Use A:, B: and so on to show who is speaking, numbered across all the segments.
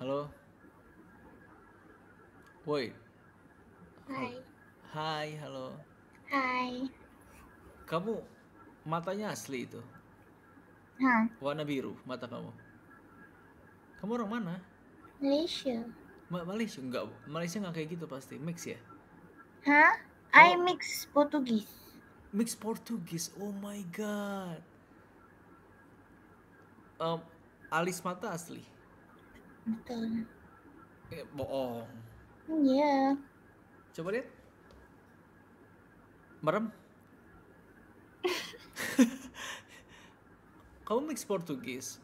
A: Halo. Woi. Hai. Hai, halo. Hai. Kamu matanya asli itu? Hah? Warna biru mata kamu. Kamu orang mana?
B: Malaysia.
A: Ma Malaysia enggak Malaysia enggak kayak gitu pasti mix ya?
B: Hah? I mix Portuguese. Mix
A: Portuguese. Oh my god. Um, alis mata asli betul eh, bohong iya yeah. coba lihat merem kamu mix Portugis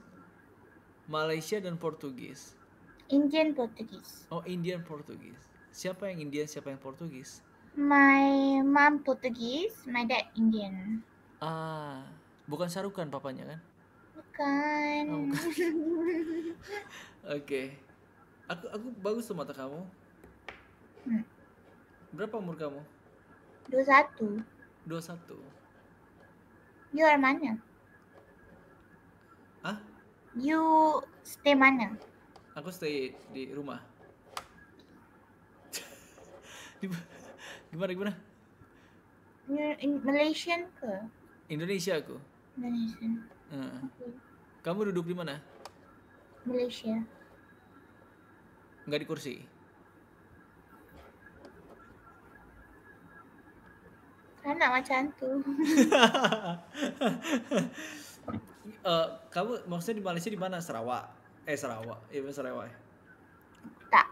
A: Malaysia dan Portugis
B: Indian Portugis
A: oh Indian Portugis siapa yang Indian siapa yang Portugis
B: my mom Portugis my dad Indian
A: ah bukan sarukan papanya kan
B: bukan, oh, bukan.
A: okay. aku aku bagus tuh mata kamu hmm. berapa umur kamu
B: 21 21 you are mana Hah? you stay mana
A: aku stay di rumah gimana gimana
B: in Malaysian ke
A: Indonesia aku Malaysia. Hmm. okay. kamu duduk di mana Malaysia Enggak di kursi
B: anak macan tuh eh,
A: uh, kamu maksudnya di Malaysia di mana Sarawak eh Sarawak Iya eh, Sarawak ya.
B: tak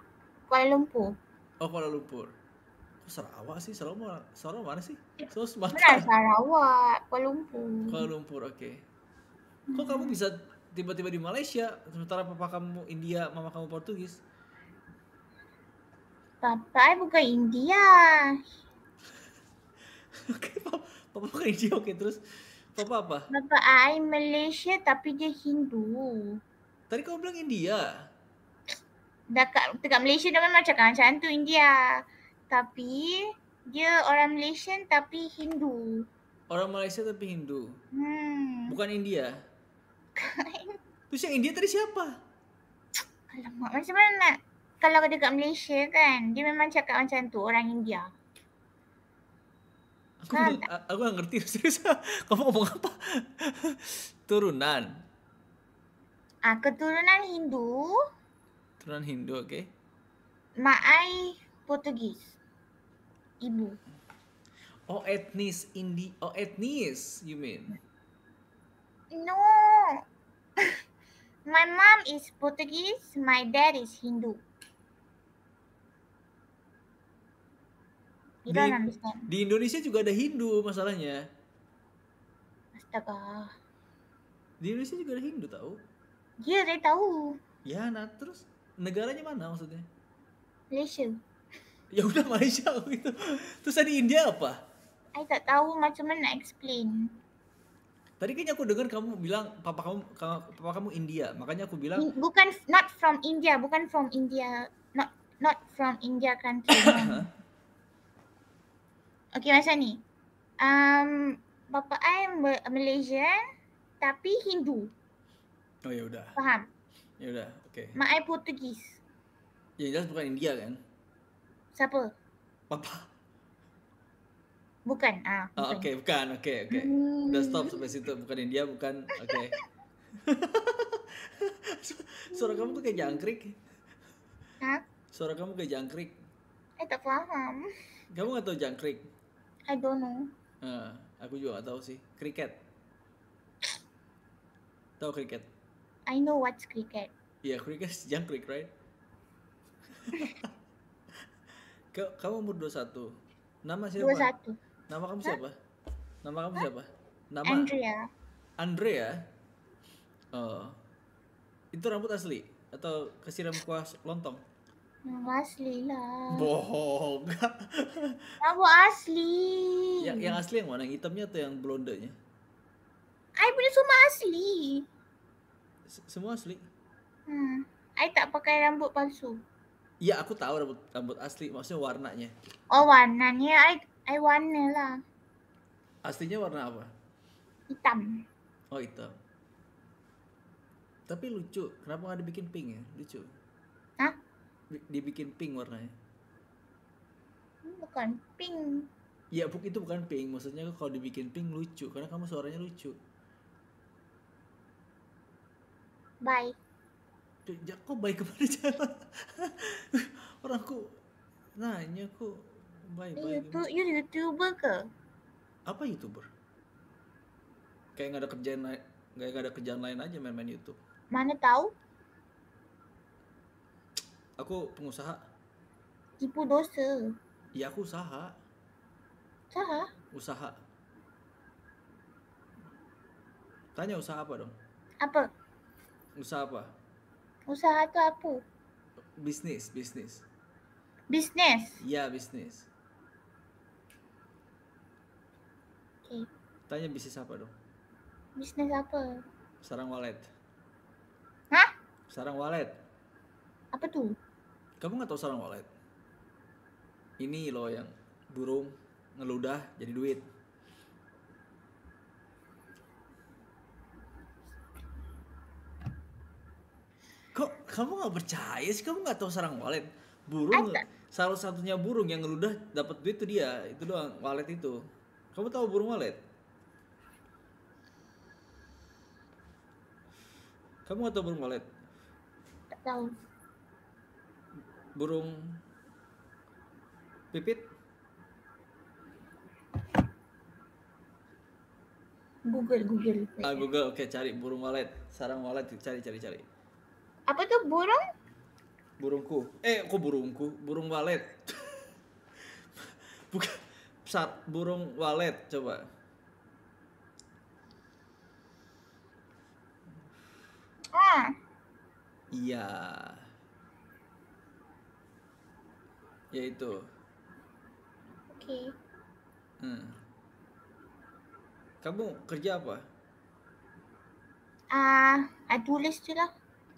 B: Kuala Lumpur
A: oh Kuala Lumpur oh, Sarawak sih Sarawak Sarawak mana sih ya, Sarawak Sumatera
B: Sarawak Kuala Lumpur Kuala
A: Lumpur oke okay. kok kamu bisa tiba-tiba di Malaysia sementara papa kamu India mama kamu Portugis
B: Papa bukan India.
A: Okey, Papa. Papa bukan India. Okey, terus. Papa apa?
B: Papa I Malaysia tapi dia Hindu. Tadi kau bilang India. Dekat, dekat Malaysia dia kan macam kan macam tu India. Tapi dia orang Malaysia tapi Hindu.
A: Orang Malaysia tapi Hindu.
B: Hmm.
A: Bukan India. Bukan. Terus
B: yang India tadi siapa? Alamak, macam mana nak kalau dekat Malaysia kan, dia memang cakap macam tu orang India.
A: Aku tak, tak. aku tak ngerti serius. Lah. Kau mau ngomong apa? Turunan.
B: Ah, keturunan Hindu.
A: Turunan Hindu, okey.
B: Mak ai
A: Portugis. Ibu. Oh, etnis Indi, oh etnis, you mean?
B: No. my mom is Portuguese, my dad is Hindu.
A: di, Di Indonesia juga ada Hindu masalahnya. Astaga. Di Indonesia juga ada Hindu tahu?
B: Iya, saya tahu.
A: Ya, nah terus negaranya mana maksudnya? Malaysia. Ya udah Malaysia gitu. Terus tadi India apa?
B: Saya tak tahu macam mana explain.
A: Tadi kayaknya aku dengar kamu bilang papa kamu papa kamu India, makanya aku bilang
B: bukan not from India, bukan from India, not not from India country. Okay, macam ni. Um, bapa I Malaysian tapi Hindu. Oh, ya udah. Faham?
A: Ya udah, okay.
B: Mak I Portugis.
A: Ya, jelas bukan India kan? Siapa? Papa.
B: Bukan. Ah, ah bukan. Oh, okay,
A: bukan. Okay, okay. Hmm. Udah stop sampai situ. Bukan India, bukan. Okay. Suara kamu tuh kayak jangkrik. Hah? Suara kamu kayak jangkrik.
B: Eh, tak paham.
A: Kamu gak tahu jangkrik?
B: I don't know.
A: Uh, aku juga tahu sih. Cricket. Tahu cricket.
B: I know what's cricket.
A: Iya, yeah, cricket is jangkrik, right? kamu umur 21. Nama siapa? 21. Nama kamu siapa? Nama kamu siapa? Nama Andrea. Andrea. Oh. Itu rambut asli atau kesiram kuas lontong?
B: Asli lah.
A: Bohong. Rambut asli. Yang, yang asli yang mana? Yang hitamnya atau yang blondenya?
B: I punya semua asli. semua asli? Hmm. I tak pakai rambut palsu.
A: Ya, aku tahu rambut, rambut asli. Maksudnya warnanya.
B: Oh, warnanya. I, I warna lah.
A: Aslinya warna apa? Hitam. Oh, hitam. Tapi lucu. Kenapa ada bikin pink ya? Lucu. dibikin pink warnanya
B: hmm, bukan pink
A: ya bu itu bukan pink maksudnya kalau dibikin pink lucu karena kamu suaranya lucu bye ya, kok baik kemana jalan orangku nanya kok baik baik YouTube you youtuber ke apa youtuber kayak nggak ada kerjaan kayak nggak ada kerjaan lain aja main-main YouTube mana tahu Aku pengusaha.
B: tipu dosa.
A: Ya aku usaha. Usaha? Usaha. Tanya usaha apa dong? Apa? Usaha apa?
B: Usaha itu apa?
A: Bisnis, bisnis. Iya, bisnis? Ya, bisnis. Okay. Tanya bisnis apa dong?
B: Bisnis apa? Sarang walet. Hah?
A: Sarang walet. Apa tuh? kamu nggak tahu sarang walet ini loh yang burung ngeludah jadi duit kok kamu nggak percaya sih kamu nggak tahu sarang walet burung salah satunya burung yang ngeludah dapat duit tuh dia itu doang walet itu kamu tahu burung walet kamu nggak tahu burung walet tahu burung pipit
B: Google Google ah
A: Google oke okay, cari burung walet sarang walet cari cari cari
B: apa tuh burung
A: burungku eh kok burungku burung walet bukan sat burung walet coba ah iya yaitu oke okay. hmm. kamu kerja apa ah uh, tulis je lah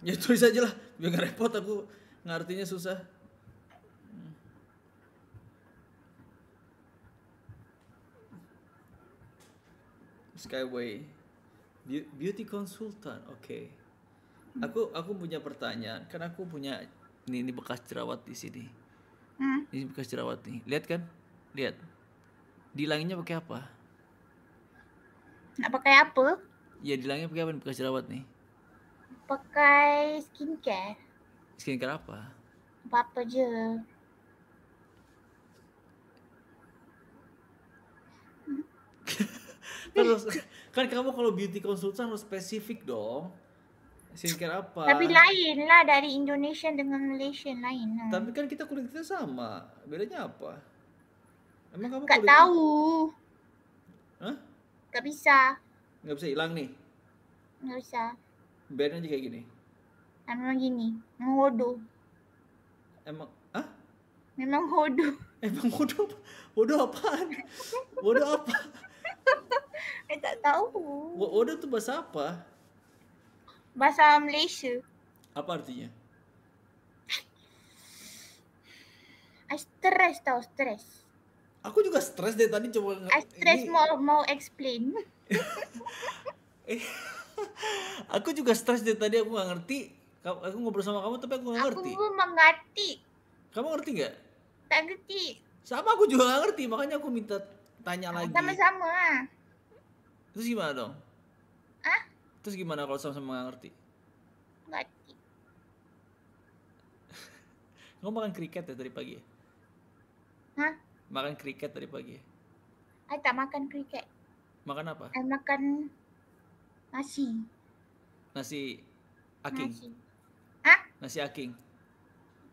A: ya tulis aja lah biar gak repot aku ngartinya susah Skyway beauty consultant oke okay. aku aku punya pertanyaan kan aku punya ini, ini bekas jerawat di sini hmm. ini bekas jerawat nih lihat kan lihat dilangnya pakai apa
B: nggak pakai apa
A: ya dilangnya pakai apa nih, bekas jerawat nih
B: pakai skincare
A: skincare apa apa apa aja terus kan kamu kalau beauty konsultan harus spesifik dong Skincare apa? Tapi
B: lain lah dari Indonesia dengan Malaysia lain lah. Tapi
A: kan kita kulit kita sama. Bedanya apa? Emang kamu Gak tahu. Hah?
B: Gak bisa.
A: Gak bisa hilang nih? Gak bisa. Biarin aja kayak gini?
B: Emang gini. ngodo
A: Emang? ah
B: Memang hodoh.
A: Emang hodoh? Hodoh apaan? Hodoh apa? Eh tak tahu. Hodoh tuh bahasa apa?
B: Bahasa Malaysia. Apa artinya? I stress tau, stress.
A: Aku juga stress deh tadi coba I stress ini...
B: mau mau explain.
A: aku juga stress deh tadi aku gak ngerti. Aku ngobrol sama kamu tapi aku gak ngerti. Aku ngerti. Kamu ngerti gak? Tak ngerti. Sama aku juga gak ngerti makanya aku minta tanya lagi. Sama-sama. Terus gimana dong? Terus gimana kalau sama-sama nggak ngerti? Ngerti. Kamu makan kriket ya tadi pagi ya? Hah? Makan kriket tadi pagi ya?
B: Aku tak makan kriket. Makan apa? Aku makan nasi.
A: Nasi aking? Nasi. Hah? Nasi aking.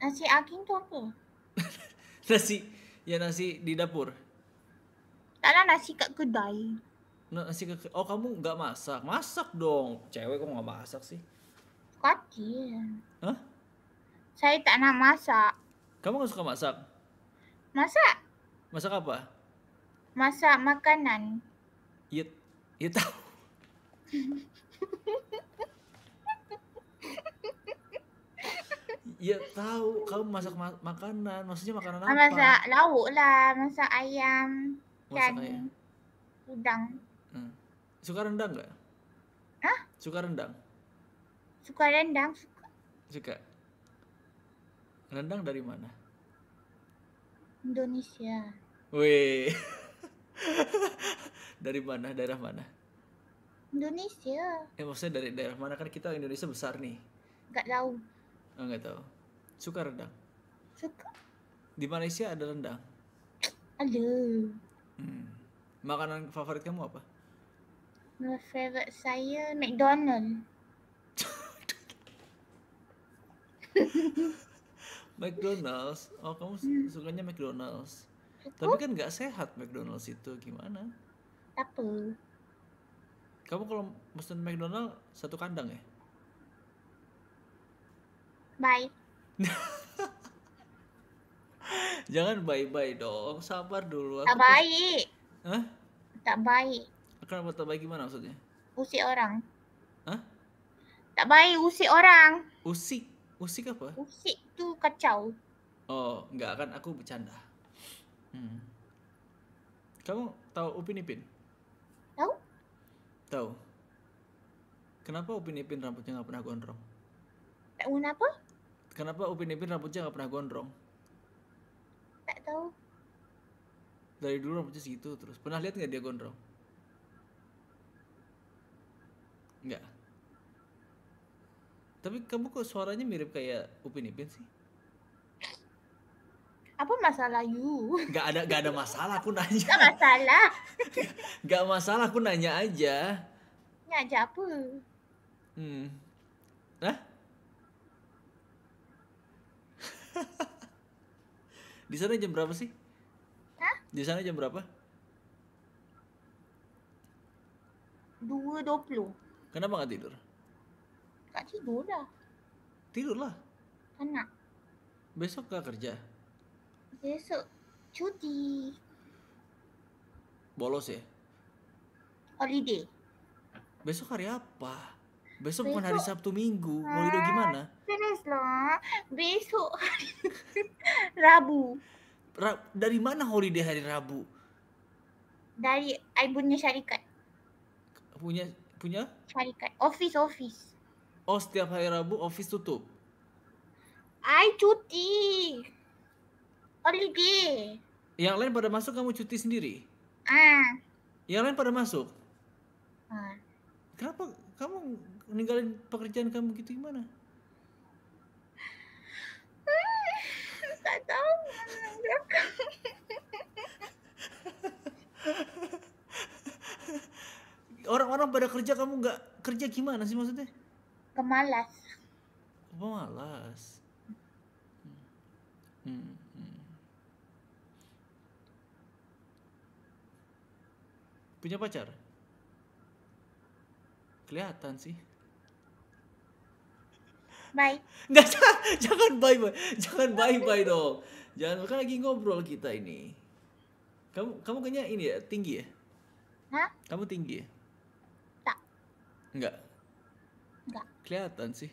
B: Nasi aking tuh apa?
A: nasi, ya nasi di dapur. Tak nasi kat kedai nasi kek oh kamu nggak masak masak dong cewek kok nggak masak sih kaki Hah?
B: saya tak nak masak
A: kamu nggak suka masak masak masak apa
B: masak makanan
A: iya iya tahu Iya tahu, kamu masak ma makanan, maksudnya makanan apa? Masak
B: lauk lah, masak ayam masak dan ayam. udang.
A: Hmm. Suka rendang nggak? Hah? Suka rendang?
B: Suka rendang, suka.
A: Suka. Rendang dari mana?
B: Indonesia.
A: Wih. dari mana? Daerah mana?
B: Indonesia.
A: Eh maksudnya dari daerah mana kan kita Indonesia besar nih. Gak tahu. Oh, gak tahu. Suka rendang? Suka. Di Malaysia ada rendang?
B: Ada. Hmm.
A: Makanan favorit kamu apa?
B: Menu favorite saya McDonald's.
A: McDonald's. Oh, kamu hmm. sukanya McDonald's. Aku? Tapi kan nggak sehat McDonald's itu. Gimana? Apa? Kamu kalau pesen McDonald satu kandang ya?
B: Bye.
A: Jangan bye-bye dong. Sabar dulu. Aku tak baik. Hah?
B: Tak baik.
A: Kenapa tak baik gimana maksudnya?
B: Usik orang. Hah? Tak baik usik orang.
A: Usik? Usik apa?
B: Usik tu kacau.
A: Oh, enggak kan aku bercanda. Hmm. Kamu tahu Upin Ipin? Tahu? Tahu. Kenapa Upin Ipin rambutnya nggak pernah gondrong? Tak tahu kenapa? Kenapa Upin Ipin rambutnya nggak pernah gondrong? Tak tahu. Dari dulu rambutnya segitu terus. Pernah lihat nggak dia gondrong? Enggak. Tapi kamu kok suaranya mirip kayak Upin Ipin sih?
B: Apa masalah you?
A: Gak ada gak ada masalah aku nanya.
B: Gak masalah.
A: gak masalah aku nanya aja. Nanya apa? Hmm. Hah? Di sana jam berapa sih? Hah? Di sana jam berapa?
B: Dua dua puluh. Kenapa nggak tidur? Gak tidur Tidurlah. Enak.
A: Besok gak kerja?
B: Besok cuti. Bolos ya? Holiday.
A: Besok hari apa? Besok, Besok bukan hari Sabtu Minggu. Mau tidur ah, gimana?
B: Terus loh. Besok Rabu.
A: Ra dari mana holiday hari Rabu?
B: Dari ibunya syarikat.
A: Punya punya? Syarikat. Office, office. Oh, setiap hari Rabu office tutup?
B: I cuti. Holiday.
A: Yang lain pada masuk kamu cuti sendiri? Ah. Yang lain pada masuk? Ah. Kenapa kamu ninggalin pekerjaan kamu gitu gimana? Ah, tak tahu. orang-orang pada kerja kamu nggak kerja gimana sih maksudnya? Kemalas. Kemalas. Hmm. hmm. hmm. Punya pacar? Kelihatan sih. Bye. Nggak, jangan bye bye, jangan bye bye dong. Jangan kan lagi ngobrol kita ini. Kamu kamu kayaknya ini ya tinggi ya? Hah? Kamu tinggi ya? Enggak. Enggak. Kelihatan sih.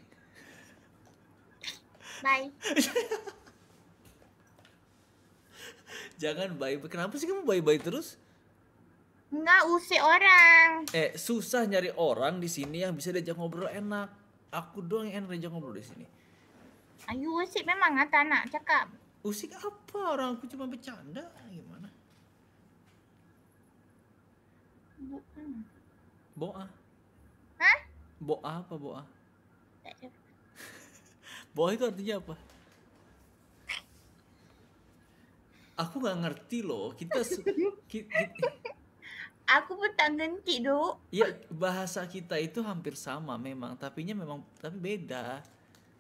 A: Bye. Jangan bye. Kenapa sih kamu bye-bye terus?
B: Enggak, usik orang.
A: Eh, susah nyari orang di sini yang bisa diajak ngobrol enak. Aku doang yang enak diajak ngobrol di sini.
B: Ayo usik memang kata anak cakap. Usik apa? Orang aku cuma
A: bercanda. Gimana?
B: bu hmm.
A: Boa. Boa apa boa? boa itu artinya apa? Aku nggak ngerti loh. Kita, Aku pun jawab ngerti, Ya, bahasa kita itu hampir sama memang, tapi memang tapi beda.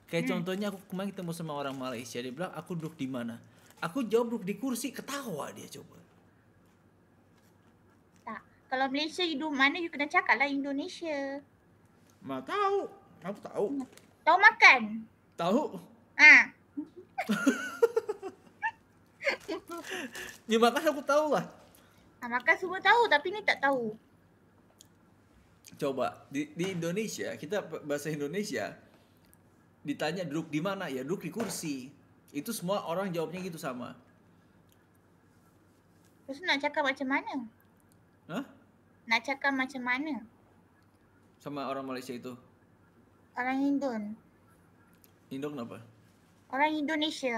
A: Kayak hmm. contohnya aku kemarin ketemu sama orang Malaysia, dia bilang aku duduk di mana? Aku jawab duduk di kursi, ketawa dia coba.
B: Tak. Kalau Malaysia duduk mana you kena cakap lah Indonesia.
A: Ma tahu. Aku tahu.
B: Tahu makan. Tahu. Ha.
A: Ni makan aku tahu lah.
B: Ha, makan semua tahu tapi ni tak tahu.
A: Coba di, di Indonesia kita bahasa Indonesia ditanya duduk di mana ya duduk di kursi itu semua orang jawabnya gitu sama.
B: Terus nak cakap macam mana? Hah? Nak cakap macam mana?
A: sama orang Malaysia itu?
B: Orang Hindun. Hindun kenapa? Orang Indonesia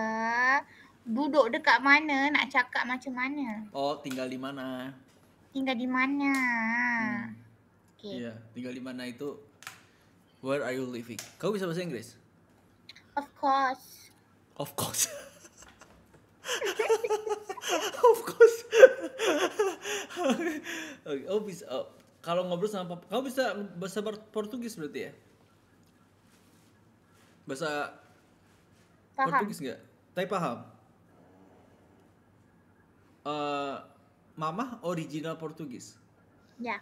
B: duduk dekat mana, nak cakap macam mana.
A: Oh, tinggal di mana?
B: Tinggal di mana? Hmm. Okay. Iya,
A: tinggal di mana itu Where are you living? Kau bisa bahasa Inggris?
B: Of course. Of course. of course.
A: okay. Oh bisa. Oh, kalau ngobrol sama papa, kamu bisa bahasa Portugis berarti ya? Bahasa paham. Portugis nggak? Tapi paham. Uh, eh, mama original Portugis. Ya.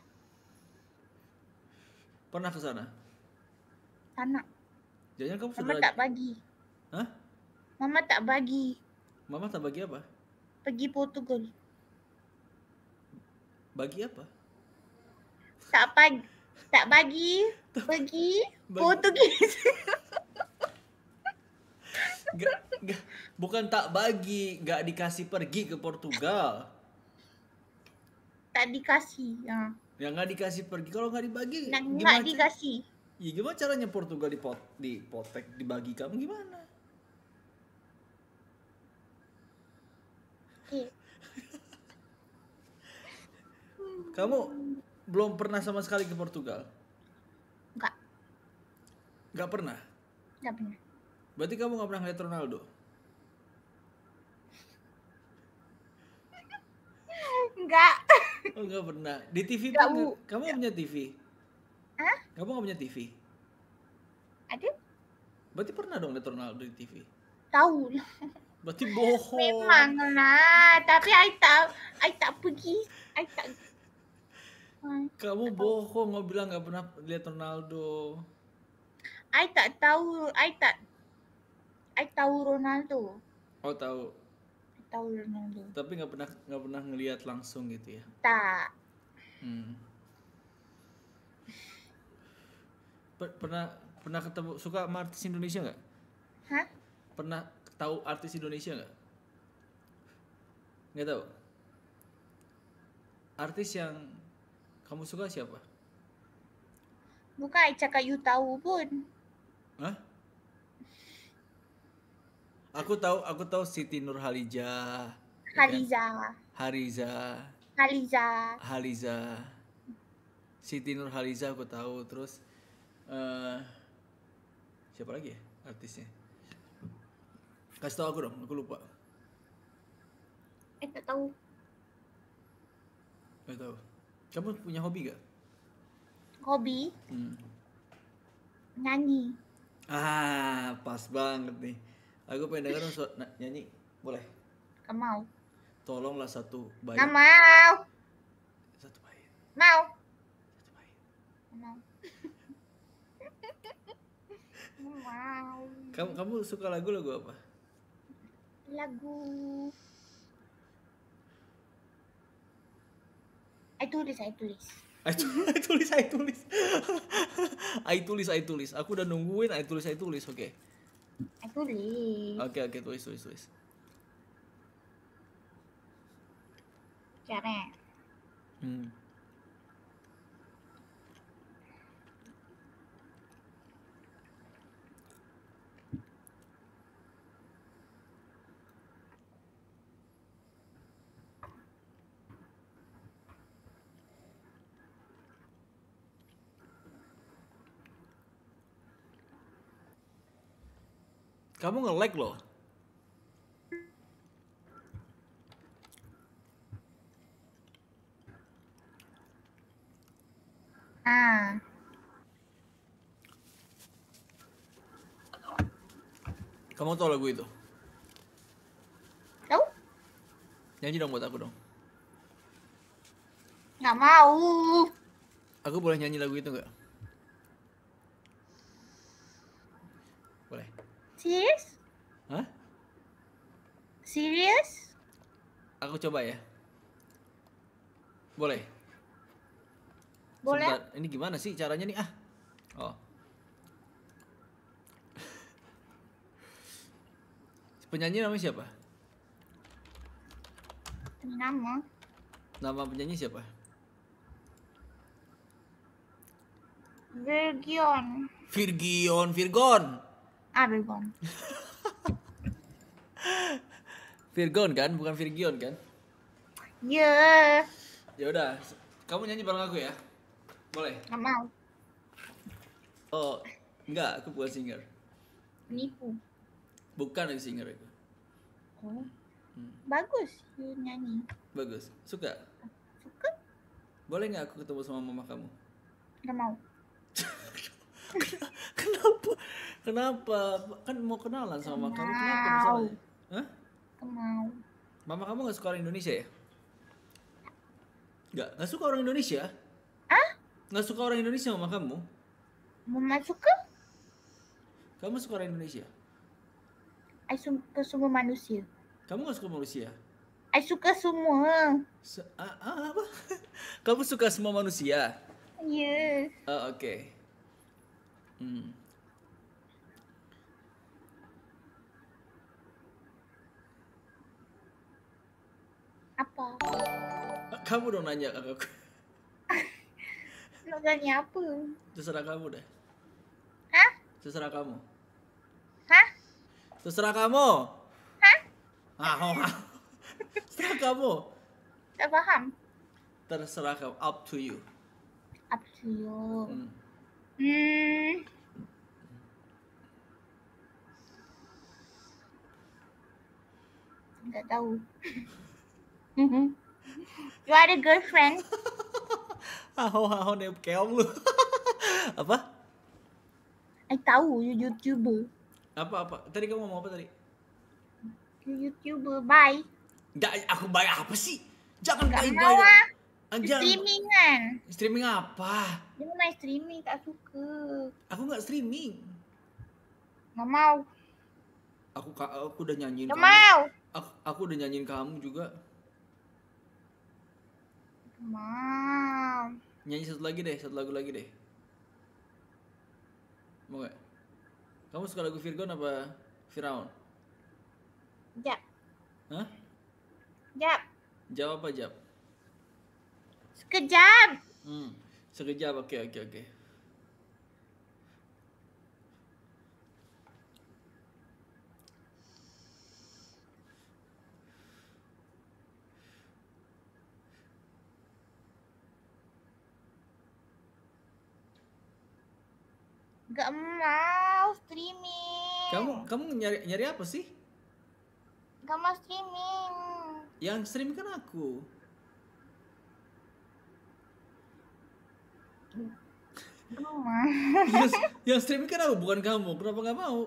A: Pernah ke sana? Sana. Jangan kamu sudah Mama tak bagi. Hah? Mama tak bagi. Mama tak bagi apa?
B: Pergi Portugal.
A: Bagi apa? tak pagi tak bagi pergi Portugis. bukan tak bagi, gak dikasih pergi ke Portugal.
B: Tak dikasih. Ya.
A: ya gak dikasih pergi kalau gak dibagi. Nah, gak dikasih. Ya gimana caranya Portugal dipot, dipotek dibagi kamu gimana? Iya. kamu belum pernah sama sekali ke Portugal? Enggak. Enggak pernah? Enggak pernah. Berarti kamu nggak pernah lihat Ronaldo? Enggak. Oh, enggak pernah. Di TV enggak, pun, kamu enggak. punya TV? Hah? Kamu nggak punya TV? Ada. Berarti pernah dong lihat Ronaldo di TV? Tahu Berarti bohong. Memang
B: lah, tapi I tak I tak pergi, I tak
A: kamu bohong, mau bilang nggak pernah lihat Ronaldo.
B: I tak tahu, I tak, I tahu Ronaldo. Oh tahu. I tahu Ronaldo.
A: Tapi nggak pernah nggak pernah ngelihat langsung gitu ya? Tak. Hmm. Per pernah pernah ketemu suka sama artis Indonesia nggak? Hah? Pernah tahu artis Indonesia nggak? Nggak tahu. Artis yang kamu suka siapa?
B: Bukan Aicha kayu tahu pun.
A: Hah? Aku tahu, aku tahu Siti Nur Haliza.
B: Hariza. Haliza.
A: Haliza. Siti Nur Haliza aku tahu. Terus uh, siapa lagi ya artisnya? Kasih tau aku dong, aku lupa. Eh, tak tahu. Gak tahu. Kamu punya hobi gak? Hobi? Hmm. Nyanyi. Ah, pas banget nih. Aku pengen denger so nah, nyanyi. Boleh? Kamu mau. Tolonglah satu bayi. Gak
B: mau. Satu bayi. Mau. Satu bayi. Mau. Kamu kamu suka
A: lagu lagu apa?
B: Lagu I tulis, I tulis. I tulis, I tulis,
A: I tulis, I tulis. Aku udah nungguin, I tulis, I tulis. Oke. Okay.
B: I tulis.
A: Oke, okay, oke, okay, tulis, tulis, tulis. Cara. Hmm. Kamu nge-lag loh. Ah. Kamu tahu lagu itu? Tahu? Nyanyi dong buat aku dong. Nggak mau. Aku boleh nyanyi lagu itu nggak? coba ya. Boleh. Boleh. Sebentar. Ini gimana sih caranya nih? Ah. Oh. Penyanyi namanya siapa? Nama. Nama penyanyi siapa?
B: Virgion.
A: Virgion, Virgon. Ah, Virgon. Virgon kan, bukan Virgion kan?
B: ya
A: Ya udah, kamu nyanyi bareng aku ya. Boleh? Gak mau. Oh, enggak, aku bukan singer. Nipu. Bukan aku singer aku.
B: Oh. Hmm. Bagus, nyanyi.
A: Bagus. Suka? Suka. Boleh nggak aku ketemu sama mama kamu?
B: Gak mau.
A: kenapa? Kenapa? Kan mau kenalan sama kamu, kenapa Hah? Gak mau. Mama kamu gak suka orang Indonesia ya? Enggak, enggak suka orang Indonesia? Ah? Enggak suka orang Indonesia sama kamu? Mama suka? Kamu suka orang Indonesia?
B: aku suka semua manusia.
A: Kamu enggak suka manusia?
B: aku suka semua.
A: Su ah, A apa? kamu suka semua manusia?
B: Iya. Yeah.
A: Oh, oke. Okay. Hmm. Apa? kamu dong nanya kak aku.
B: Nak tanya apa?
A: Terserah kamu deh. Hah? Terserah kamu. Hah? Terserah kamu. Hah? Ah, oh, Terserah kamu. Tak paham. Terserah kamu. Up to you.
B: Up to you. Hmm. Hmm. Tak tahu. You are a girlfriend.
A: Haho-haho nep keong lu. apa?
B: Eh tahu you YouTuber.
A: Apa apa? Tadi kamu mau apa tadi?
B: You YouTuber, bye.
A: Enggak, aku bye apa sih? Jangan Gak bye bye. Lah. Ya.
B: Streamingan.
A: Streaming apa?
B: Dia main streaming, tak suka.
A: Aku nggak streaming. Gak mau. Aku aku udah nyanyiin. Nggak mau. Aku, aku udah nyanyiin kamu juga.
B: Mam.
A: Nyanyi satu lagi deh, satu lagu lagi deh. Mau gak? Kamu suka lagu Virgon apa Firaun? Jap. Hah? Jap. Jawab apa Jap?
B: Sekejap.
A: Hmm, sekejap. Oke, okay, oke, okay, oke. Okay.
B: Gak mau streaming. Kamu
A: kamu nyari nyari apa sih?
B: Gak mau streaming.
A: Yang streaming kan aku.
B: Gak
A: yang, streaming kan aku bukan kamu. Kenapa gak mau?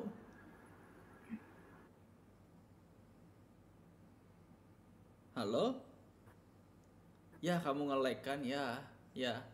A: Halo? Ya, kamu nge kan? Ya, ya.